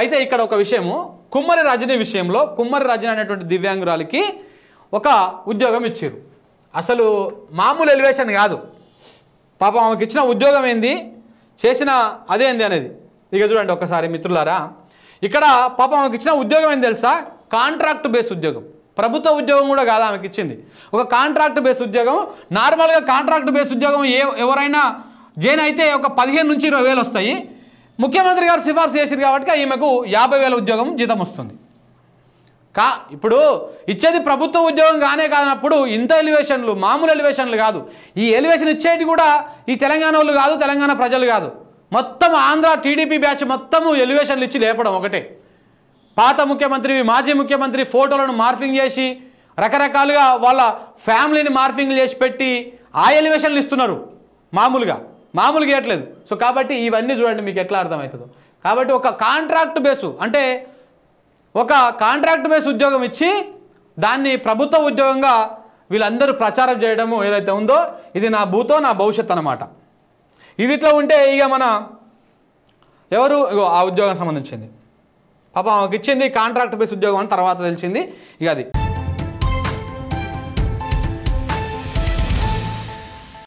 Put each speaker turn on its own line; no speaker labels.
అయితే ఇక్కడ ఒక విషయము కుమ్మరి రజని విషయంలో కుమ్మరి రజని అనేటువంటి దివ్యాంగురాలకి ఒక ఉద్యోగం ఇచ్చారు అసలు మామూలు ఎలివేషన్ కాదు పాపం ఆమెకి ఇచ్చిన ఉద్యోగం ఏంది చేసిన అదేంది అనేది ఇక చూడండి ఒకసారి మిత్రులారా ఇక్కడ పాపం ఆమెకి ఇచ్చిన ఉద్యోగం ఏంది తెలుసా కాంట్రాక్ట్ బేస్ ఉద్యోగం ప్రభుత్వ ఉద్యోగం కూడా కాదు ఆమెకి ఇచ్చింది ఒక కాంట్రాక్ట్ బేస్ ఉద్యోగం నార్మల్గా కాంట్రాక్ట్ బేస్ ఉద్యోగం ఏ ఎవరైనా జైన్ అయితే ఒక పదిహేను నుంచి ఇరవై వేలు వస్తాయి ముఖ్యమంత్రి గారు సిఫార్సు చేసారు కాబట్టి ఈమెకు యాభై వేల ఉద్యోగం జీతం వస్తుంది కా ఇప్పుడు ఇచ్చేది ప్రభుత్వ ఉద్యోగం కానే కాదన్నప్పుడు ఇంత ఎలివేషన్లు మామూలు ఎలివేషన్లు కాదు ఈ ఎలివేషన్ ఇచ్చేది కూడా ఈ తెలంగాణ వాళ్ళు కాదు తెలంగాణ ప్రజలు కాదు మొత్తం ఆంధ్ర టీడీపీ బ్యాచ్ మొత్తము ఎలివేషన్లు ఇచ్చి లేపడం ఒకటే పాత ముఖ్యమంత్రి మాజీ ముఖ్యమంత్రి ఫోటోలను మార్ఫింగ్ చేసి రకరకాలుగా వాళ్ళ ఫ్యామిలీని మార్ఫింగ్ చేసి పెట్టి ఆ ఎలివేషన్లు ఇస్తున్నారు మామూలుగా మామూలుగా ఇవ్వట్లేదు సో కాబట్టి ఇవన్నీ చూడండి మీకు ఎట్లా అర్థమవుతుందో కాబట్టి ఒక కాంట్రాక్ట్ బేసు అంటే ఒక కాంట్రాక్ట్ బేస్ ఉద్యోగం ఇచ్చి దాన్ని ప్రభుత్వ ఉద్యోగంగా వీళ్ళందరూ ప్రచారం చేయడము ఏదైతే ఉందో ఇది నా భూతో నా భవిష్యత్ అనమాట ఇది ఇట్లా ఉంటే ఇక మన ఎవరు ఆ ఉద్యోగం సంబంధించింది పాప ఆమెకి ఇచ్చింది కాంట్రాక్ట్ బేస్ ఉద్యోగం అని తర్వాత తెలిసింది ఇక అది